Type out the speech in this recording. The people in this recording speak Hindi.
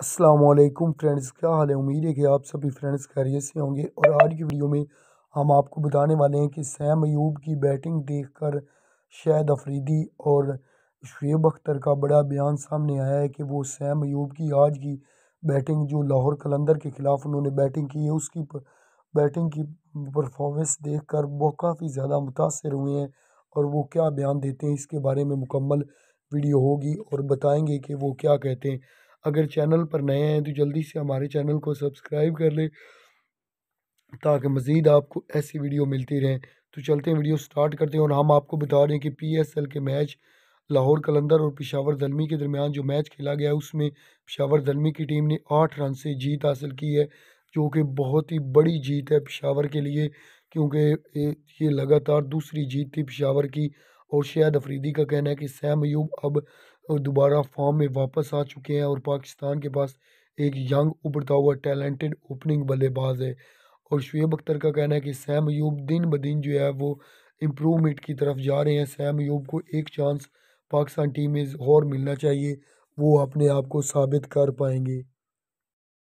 असलम फ्रेंड्स क्या हाल है उम्मीद है कि आप सभी फ्रेंड्स खैरियत से होंगे और आज की वीडियो में हम आपको बताने वाले हैं कि सैम अयूब की बैटिंग देखकर शायद अफरीदी और शुएब अख्तर का बड़ा बयान सामने आया है कि वो सैम अयूब की आज की बैटिंग जो लाहौर कलंदर के ख़िलाफ़ उन्होंने बैटिंग की है उसकी बैटिंग की परफॉर्मेंस देख कर वो काफ़ी ज़्यादा मुतासर हुए हैं और वो क्या बयान देते हैं इसके बारे में मुकम्मल वीडियो होगी और बताएँगे कि वो क्या कहते हैं अगर चैनल पर नए हैं तो जल्दी से हमारे चैनल को सब्सक्राइब कर लें ताकि मज़ीद आपको ऐसी वीडियो मिलती रहें तो चलते हैं वीडियो स्टार्ट करते हैं और हम आपको बता रहे हैं कि पी एस एल के मैच लाहौर कलंदर और पिशावर जलमी के दरमियान जो मैच खेला गया उसमें पिशावर जलमी की टीम ने आठ रन से जीत हासिल की है जो कि बहुत ही बड़ी जीत है पिशावर के लिए क्योंकि ये लगातार दूसरी जीत थी पिशावर की और शायद अफरीदी का कहना है कि सैम अयूब अब दोबारा फॉर्म में वापस आ चुके हैं और पाकिस्तान के पास एक यंग उभरता हुआ टैलेंटेड ओपनिंग बल्लेबाज है और शुएब अख्तर का कहना है कि सैम अयूब दिन ब दिन जो है वो इम्प्रूवमेंट की तरफ जा रहे हैं सैम अयूब को एक चांस पाकिस्तान टीम में और मिलना चाहिए वो अपने आप को साबित कर पाएंगे